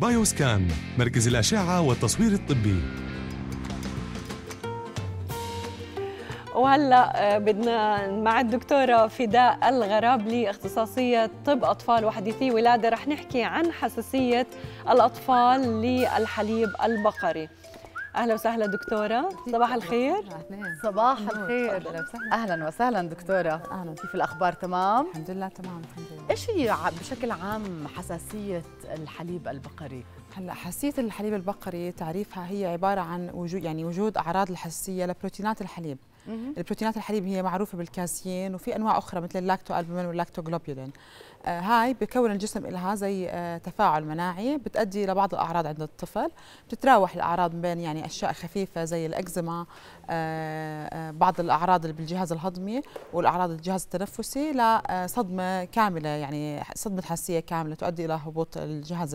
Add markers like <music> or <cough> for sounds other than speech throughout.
بايوسكان مركز الأشعة والتصوير الطبي وهلا آه، بدنا مع الدكتوره فداء الغرابلي اختصاصيه طب اطفال وحديثي ولاده رح نحكي عن حساسيه الاطفال للحليب البقري اهلا وسهلا دكتوره صباح الخير صباح الخير اهلا وسهلا دكتوره اهلا كيف الاخبار تمام الحمد لله تمام الحمد لله ايش هي بشكل عام حساسيه الحليب البقري هلا حساسيه الحليب البقري تعريفها هي عباره عن وجود يعني وجود اعراض الحساسيه لبروتينات الحليب البروتينات الحليب هي معروفه بالكاسيين وفي انواع اخرى مثل اللاكتو البومين واللاكتو جلوبيولين آه هاي بكون الجسم لها زي آه تفاعل مناعي بتؤدي لبعض الاعراض عند الطفل بتتراوح الاعراض بين يعني اشياء خفيفه زي الاكزيما آه،, آه بعض الاعراض اللي بالجهاز الهضمي والاعراض الجهاز التنفسي لصدمه آه، كامله يعني صدمه حسيه كامله تؤدي الى هبوط الجهاز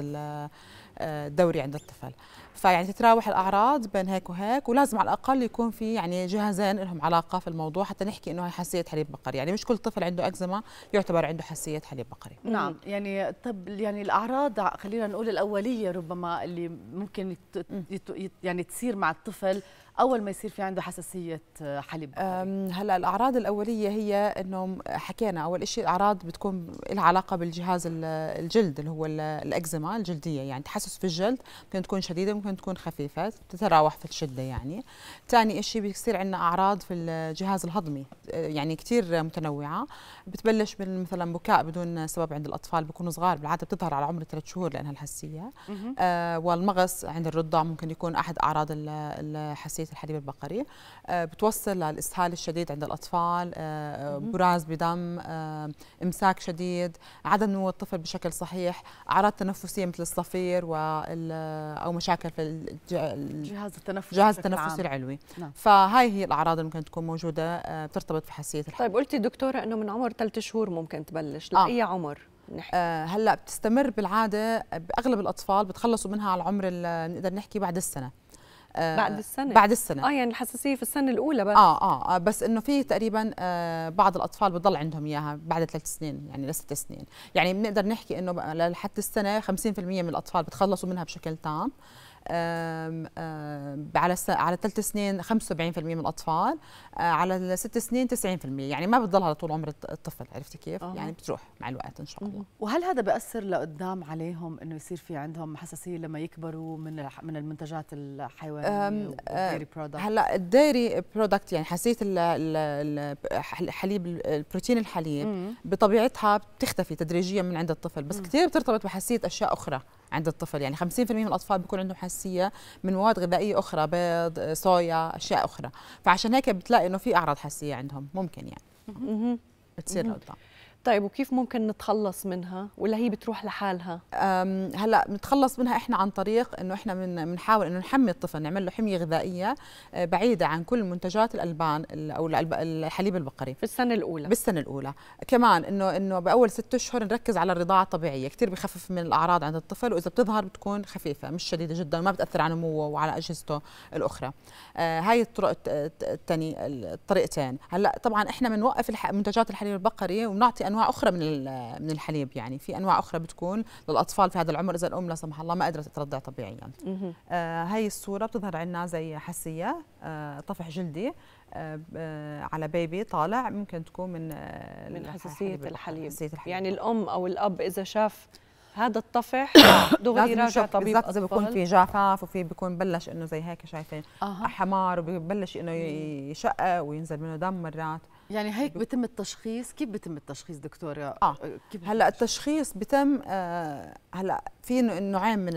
دوري عند الطفل فيعني تتراوح الاعراض بين هيك وهيك ولازم على الاقل يكون في يعني جهازين لهم علاقه في الموضوع حتى نحكي انه هي حساسيه حليب بقري يعني مش كل طفل عنده اكزيما يعتبر عنده حساسيه حليب بقري نعم يعني طب يعني الاعراض خلينا نقول الاوليه ربما اللي ممكن يعني تصير مع الطفل اول ما يصير في عنده حساسيه آه، حليب هلا الاعراض الاوليه هي انه حكينا اول شيء الاعراض بتكون لها علاقه بالجهاز الجلد اللي هو الاكزيما الجلديه يعني تحسس في الجلد ممكن تكون شديده ممكن تكون خفيفه تتراوح في الشده يعني ثاني شيء بيصير عندنا اعراض في الجهاز الهضمي آه، يعني كثير متنوعه بتبلش من مثلا بكاء بدون سبب عند الاطفال بيكونوا صغار بالعاده بتظهر على عمر ثلاث شهور لانها الحسيه آه والمغص عند الرضع ممكن يكون احد اعراض الحساسيه حساسية الحليب البقري آه، بتوصل للاسهال الشديد عند الاطفال آه، براز بدم آه، امساك شديد عدم نمو الطفل بشكل صحيح اعراض تنفسيه مثل الصفير او مشاكل في الجهاز التنفسي الجهاز التنفسي العلوي نعم. فهاي هي الاعراض اللي ممكن تكون موجوده بترتبط في حساسيه الحليب طيب قلتي دكتوره انه من عمر ثلاث شهور ممكن تبلش لاي آه. عمر نحكي. آه هلا بتستمر بالعاده باغلب الاطفال بتخلصوا منها على العمر نقدر نحكي بعد السنه آه، بعد السنه بعد السنه اه يعني الحساسيه في السنه الاولى بس آه،, اه اه بس انه في تقريبا آه بعض الاطفال بضل عندهم اياها بعد ثلاث سنين يعني لست سنين يعني بنقدر نحكي انه لحد السنه 50% من الاطفال بتخلصوا منها بشكل تام على على ثلاث سنين 75% من الاطفال آه، على ست سنين 90% يعني ما بتضلها طول عمر الطفل عرفتي كيف أوه. يعني بتروح مع الوقت ان شاء الله وهل هذا بأثر لقدام عليهم انه يصير في عندهم حساسيه لما يكبروا من من المنتجات الحيوانيه والديري آه، برودكت هلا الديري برودكت يعني حساسيه الحليب البروتين الحليب بطبيعتها بتختفي تدريجيا من عند الطفل بس كثير بترتبط بحساسيه اشياء اخرى عند الطفل يعني 50% من الاطفال بيكون عندهم حساسيه من مواد غذائيه اخرى بيض صويا اشياء اخرى فعشان هيك بتلاقي انه في اعراض حساسيه عندهم ممكن يعني بتصير قدام طيب وكيف ممكن نتخلص منها ولا هي بتروح لحالها هلا نتخلص منها احنا عن طريق انه احنا بنحاول انه نحمي الطفل نعمل له حميه غذائيه أه، بعيده عن كل منتجات الالبان او الحليب البقري في السنه الاولى بالسنه الاولى كمان انه انه باول ست اشهر نركز على الرضاعه الطبيعيه كثير بخفف من الاعراض عند الطفل واذا بتظهر بتكون خفيفه مش شديده جدا وما بتاثر على نموه وعلى اجهزته الاخرى أه، هاي الطرق الثاني الطريقتين هلا طبعا احنا بنوقف منتجات الحليب البقري وبنعطي انواع اخرى من من الحليب يعني في انواع اخرى بتكون للاطفال في هذا العمر اذا الام لا سمح الله ما قدرت ترضع طبيعيا آه هاي الصوره بتظهر عندنا زي حسيه آه طفح جلدي آه, آه، على بيبي طالع ممكن تكون من آه، من حساسيه الحليب. الحليب يعني الام او الاب اذا شاف هذا الطفح <coughs> دغري راجع طبيب اذا بكون في جفاف وفي بيكون بلش انه زي هيك شايفين أه. حمار وبيبلش انه يشقق وينزل منه دم مرات يعني هيك بتم التشخيص كيف بتم التشخيص دكتوره آه. كيف هلا التشخيص بتم آه، هلا في نوعين من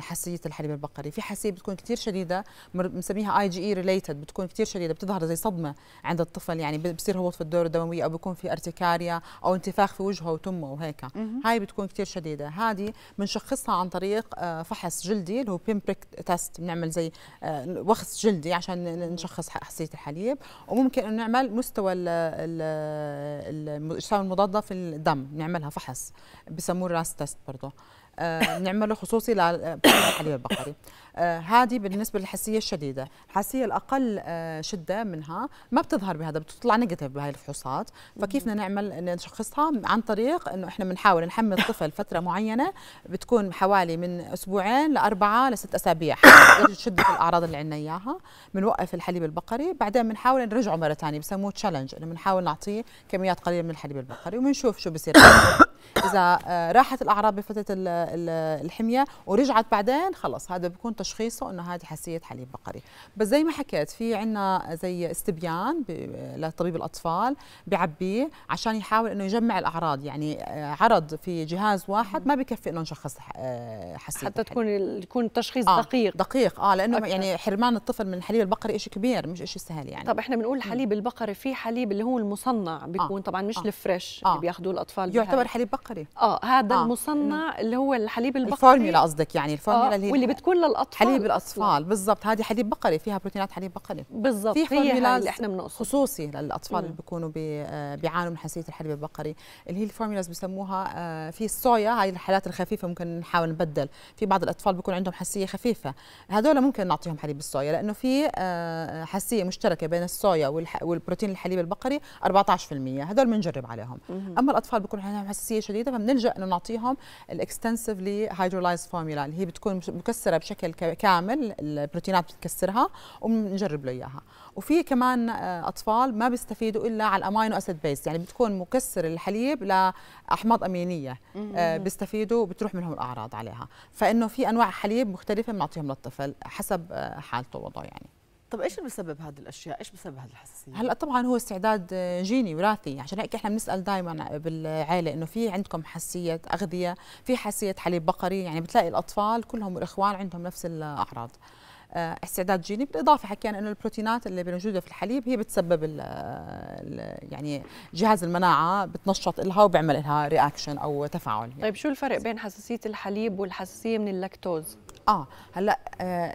حساسيه الحليب البقري في حساسيه بتكون كثير شديده بنسميها اي جي اي ريليتد بتكون كثير شديده بتظهر زي صدمه عند الطفل يعني بصير هبوط في الدوره الدمويه او بيكون في ارتكاريا او انتفاخ في وجهه وتمه وهيك هاي بتكون كثير شديده هذه بنشخصها عن طريق آه، فحص جلدي اللي هو بيمبريك تيست بنعمل زي آه، وخز جلدي عشان نشخص حساسيه الحليب وممكن انه نعمل مستوى الاجسام المضاده في الدم نعملها فحص بسموه راس تيست برضه بنعمله آه، خصوصي للحليب البقري هذه آه، بالنسبه للحسيه الشديده الحسيه الاقل آه، شده منها ما بتظهر بهذا بتطلع نيجاتيف بهاي الفحوصات فكيف بدنا نعمل نشخصها عن طريق انه احنا بنحاول نحمل الطفل فتره معينه بتكون حوالي من اسبوعين لاربعه لست اسابيع شده الاعراض اللي عندنا اياها بنوقف الحليب البقري بعدين بنحاول نرجعه مره ثانيه بسموه تشالنج انه بنحاول نعطيه كميات قليله من الحليب البقري وبنشوف شو بصير اذا آه، راحت الاعراض بفتره الحميه ورجعت بعدين خلص هذا بيكون تشخيصه انه هذه حساسيه حليب بقري بس زي ما حكيت في عندنا زي استبيان لطبيب الاطفال بيعبيه عشان يحاول انه يجمع الاعراض يعني آه، عرض في جهاز واحد ما بكفي انه نشخص آه، حساسيه حتى تكون يكون التشخيص آه دقيق دقيق اه لانه أكثر. يعني حرمان الطفل من الحليب البقري شيء كبير مش شيء سهل يعني طب احنا بنقول حليب البقري في حليب اللي هو المصنع آه، بيكون آه. طبعا مش آه. الفريش آه. اللي بياخذوه الاطفال يعتبر حليب بقري اه هذا آه. المصنع نعم. اللي هو الحليب البقري الفورميلا قصدك يعني الفورميلا آه. اللي واللي بتكون للاطفال الاطفال حليب الاطفال بالضبط هذه حليب بقري فيها بروتينات حليب بقري بالضبط في فورميلاز احنا بنقصد خصوصي للاطفال اللي بيكونوا آه، بيعانوا من حساسيه الحليب البقري اللي هي الفورميلاز بسموها آه، في الصويا هاي الحالات الخفيفه ممكن نحاول نبدل في بعض الاطفال بيكون عندهم حساسيه خفيفه هذول ممكن نعطيهم حليب الصويا لانه في آه، حساسيه مشتركه بين الصويا والبروتين الحليب البقري 14% هذول بنجرب عليهم اما الاطفال بيكون عندهم حساسيه شديده فبنلجا انه نعطيهم الاكستنسفلي هايدرولايز فورميلا اللي هي بتكون مكسره بشكل كامل البروتينات بتكسرها وبنجرب له اياها وفي كمان آه، اطفال ما بيستفيدوا الا على الامينو اسيد بيس يعني بتكون مكسر الحليب لاحماض امينيه آه، بيستفيدوا وبتروح منهم الاعراض عليها فانه في انواع حليب مختلفه بنعطيهم للطفل حسب آه، حالته ووضعه يعني طب ايش اللي بسبب هذه الاشياء؟ ايش بسبب هذه الحساسيه؟ هلا طبعا هو استعداد آه، جيني وراثي عشان هيك احنا بنسال دائما بالعائله انه في عندكم حساسيه اغذيه، في حساسيه حليب بقري، يعني بتلاقي الاطفال كلهم والاخوان عندهم نفس الاعراض. آه، استعداد جيني بالاضافه حكينا انه البروتينات اللي موجوده في الحليب هي بتسبب ال آه، الـ يعني جهاز المناعه بتنشط لها وبيعمل لها رياكشن او تفاعل طيب يعني. طيب شو الفرق بين حساسيه الحليب والحساسيه من اللاكتوز اه هلا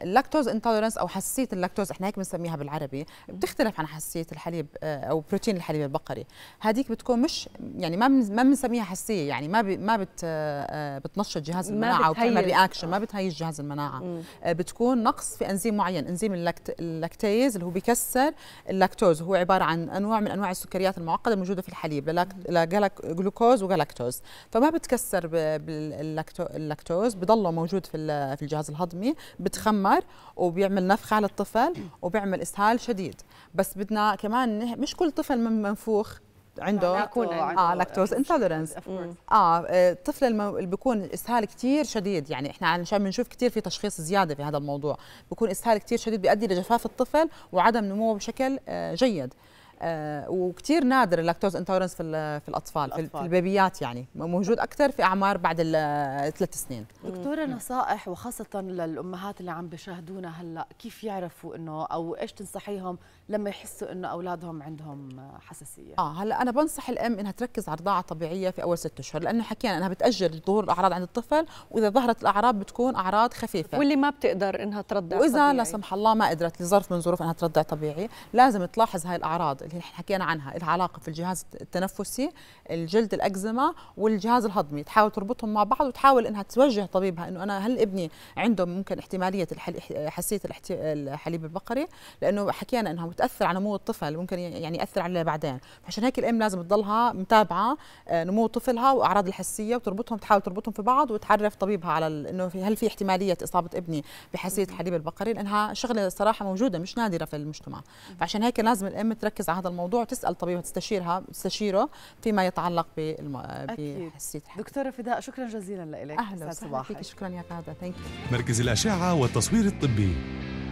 اللاكتوز آه، انتولرنس او حساسيه اللاكتوز احنا هيك بنسميها بالعربي بتختلف عن حساسيه الحليب آه، او بروتين الحليب البقري هذيك بتكون مش يعني ما ما بنسميها حساسيه يعني ما بي ما بت آه، بتنشط جهاز المناعه بتعمل رياكشن ما بتهيج جهاز المناعه بتكون نقص في انزيم معين انزيم اللاكتيز اللي هو بيكسر اللاكتوز هو عباره عن انواع من انواع السكريات المعقده الموجوده في الحليب لجلوكوز وجلاكتوز فما بتكسر باللاكتوز بضله موجود في في الجهاز الجهاز الهضمي بتخمر وبيعمل نفخه على الطفل وبيعمل اسهال شديد بس بدنا كمان مش كل طفل من منفوخ عنده اه لاكتوز انتولرنس اه الطفل آه، اللي بيكون الاسهال كثير شديد يعني احنا عشان بنشوف كثير في تشخيص زياده في هذا الموضوع بيكون اسهال كثير شديد بيؤدي لجفاف الطفل وعدم نموه بشكل آه، جيد آه، وكثير نادر اللاكتوز انتورنس في في الاطفال, الأطفال. في البيبيات يعني موجود اكثر في اعمار بعد الثلاث سنين دكتوره نصائح وخاصه للامهات اللي عم بيشاهدونا هلا كيف يعرفوا انه او ايش تنصحيهم لما يحسوا انه اولادهم عندهم حساسيه اه هلا انا بنصح الام انها تركز على رضاعه طبيعيه في اول ست اشهر لانه حكينا انها بتاجل ظهور الاعراض عند الطفل واذا ظهرت الاعراض بتكون اعراض خفيفه واللي ما بتقدر انها ترضع واذا طبيعي. لا سمح الله ما قدرت لظرف من ظروف انها ترضع طبيعي لازم تلاحظ هاي الاعراض اللي حكينا عنها لها علاقه في الجهاز التنفسي الجلد الاكزيما والجهاز الهضمي تحاول تربطهم مع بعض وتحاول انها توجه طبيبها انه انا هل ابني عنده ممكن احتماليه حساسيه الحليب البقري لانه حكينا انها بتاثر على نمو الطفل ممكن يعني ياثر عليه بعدين عشان هيك الام لازم تضلها متابعه آه، نمو طفلها واعراض الحسيه وتربطهم تحاول تربطهم في بعض وتعرف طبيبها على انه هل في احتماليه اصابه ابني بحساسيه الحليب البقري لانها شغله صراحه موجوده مش نادره في المجتمع فعشان هيك لازم الام تركز على هذا الموضوع وتسال طبيبها تستشيرها تستشيره فيما يتعلق بحسيه الحمل دكتوره فداء شكرا جزيلا لك اهلا وسهلا فيك شكرا يا غاده ثانك مركز الاشعه والتصوير الطبي